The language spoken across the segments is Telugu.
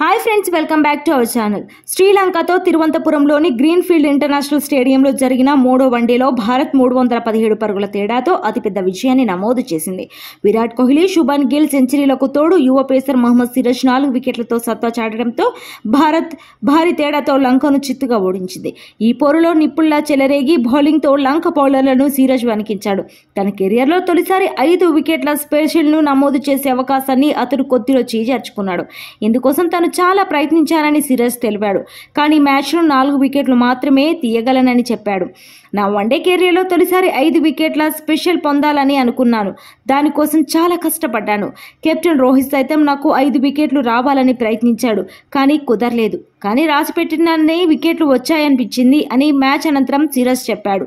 hi friends welcome back to our channel శ్రీలంకతో తిరువంతపురంలోని గ్రీన్ఫీల్డ్ ఇంటర్నేషనల్ స్టేడియంలో జరిగిన మూడో వన్డేలో భారత్ మూడు వందల పదిహేడు పరుగుల తేడాతో అతిపెద్ద విజయాన్ని నమోదు చేసింది విరాట్ కోహ్లీ శుభన్ గిల్ సెంచరీలకు తోడు యువ పేసర్ మహమ్మద్ సిరాజ్ నాలుగు వికెట్లతో సత్తా చాటడంతో భారత్ భారీ తేడాతో లంకను చిత్తుగా ఓడించింది ఈ పోరులో నిప్పుల్లా చెలరేగి బౌలింగ్తో లంక బౌలర్లను సిరాజ్ వణికించాడు తన కెరియర్లో తొలిసారి ఐదు వికెట్ల స్పెషల్ను నమోదు చేసే అవకాశాన్ని అతడు కొద్దిలో చేజార్చుకున్నాడు ఇందుకోసం తన తాను చాలా ప్రయత్నించానని సిరస్ తెలిపాడు కానీ మ్యాచ్లో నాలుగు వికెట్లు మాత్రమే తీయగలనని చెప్పాడు నా వన్డే కెరీర్లో తొలిసారి ఐదు వికెట్ల స్పెషల్ పొందాలని అనుకున్నాను దానికోసం చాలా కష్టపడ్డాను కెప్టెన్ రోహిత్ సైతం నాకు ఐదు వికెట్లు రావాలని ప్రయత్నించాడు కానీ కుదరలేదు కానీ రాసిపెట్టిననే వికెట్లు వచ్చాయనిపించింది అని మ్యాచ్ అనంతరం సిరస్ చెప్పాడు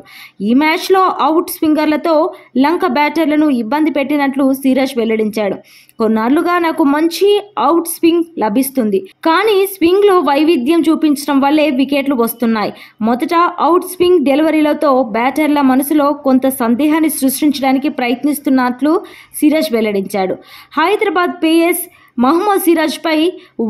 ఈ మ్యాచ్లో అవుట్ స్వింగర్లతో లంక బ్యాటర్లను ఇబ్బంది పెట్టినట్లు సిరస్ వెల్లడించాడు కొన్నాళ్లుగా నాకు మంచి అవుట్ స్వింగ్ లభిస్తుంది ఉంది కానీ లో వైవిధ్యం చూపించడం వల్లే వికెట్లు వస్తున్నాయి మొదట అవుట్ స్వింగ్ డెలివరీలతో బ్యాటర్ల మనసులో కొంత సందేహాన్ని సృష్టించడానికి ప్రయత్నిస్తున్నట్లు సిరాజ్ వెల్లడించాడు హైదరాబాద్ పేయర్స్ మహమ్మద్ సిరాజ్పై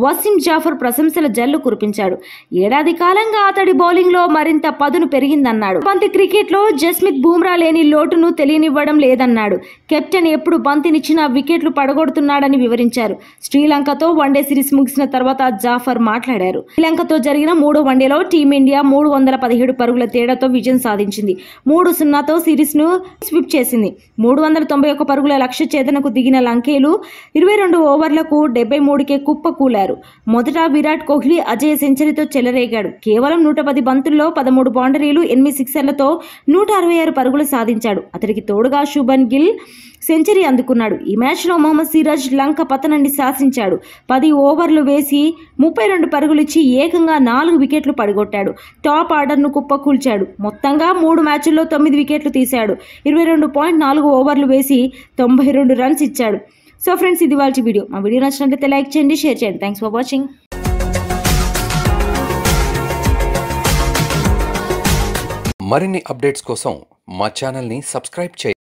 వసీం జాఫర్ ప్రశంసల జల్లు కురిపించాడు ఏడాది కాలంగా అతడి బౌలింగ్లో మరింత పదును పెరిగిందన్నాడు బంతి క్రికెట్లో జస్మిత్ బూమ్రా లేని లోటును తెలియనివ్వడం లేదన్నాడు కెప్టెన్ ఎప్పుడు బంతినిచ్చినా వికెట్లు పడగొడుతున్నాడని వివరించారు శ్రీలంకతో వన్డే సిరీస్ ముగిసిన తర్వాత జాఫర్ మాట్లాడారు శ్రీలంకతో జరిగిన మూడో వన్డేలో టీమిండియా మూడు వందల పదిహేడు పరుగుల తేడాతో విజయం సాధించింది మూడు సున్నాతో సిరీస్ను స్విప్ చేసింది మూడు వందల తొంభై ఒక్క పరుగుల లక్ష్య చేతనకు దిగిన లంకేలు ఇరవై రెండు ఓవర్లకు డెబ్బై మూడుకే కుప్పకూలారు మొదట విరాట్ కోహ్లీ అజయ్ సెంచరీతో చెలరేగాడు కేవలం నూట పది బంతుల్లో పదమూడు బౌండరీలు ఎనిమిది సిక్సర్లతో నూట అరవై ఆరు పరుగులు సాధించాడు అతడికి తోడుగా శుభన్ గిల్ సెంచరీ అందుకున్నాడు ఈ మ్యాచ్లో మొహమ్మద్ సిరాజ్ లంక పతనాన్ని శాసించాడు పది ఓవర్లు వేసి ముప్పై రెండు పరుగులు ఇచ్చి ఏకంగా నాలుగు వికెట్లు పడగొట్టాడు టాప్ ఆర్డర్ను కుప్పకూల్చాడు మొత్తంగా మూడు మ్యాచ్ల్లో తొమ్మిది వికెట్లు తీశాడు ఇరవై రెండు పాయింట్ నాలుగు ఓవర్లు వేసి తొంభై రెండు రన్స్ ఇచ్చాడు సో ఫ్రెండ్స్ ఇది వాళ్ళ వీడియో మా వీడియో నచ్చినట్లయితే లైక్ చేయండి షేర్ చేయండి థ్యాంక్స్ ఫర్ వాచింగ్ మరిన్ని అప్డేట్స్ కోసం మా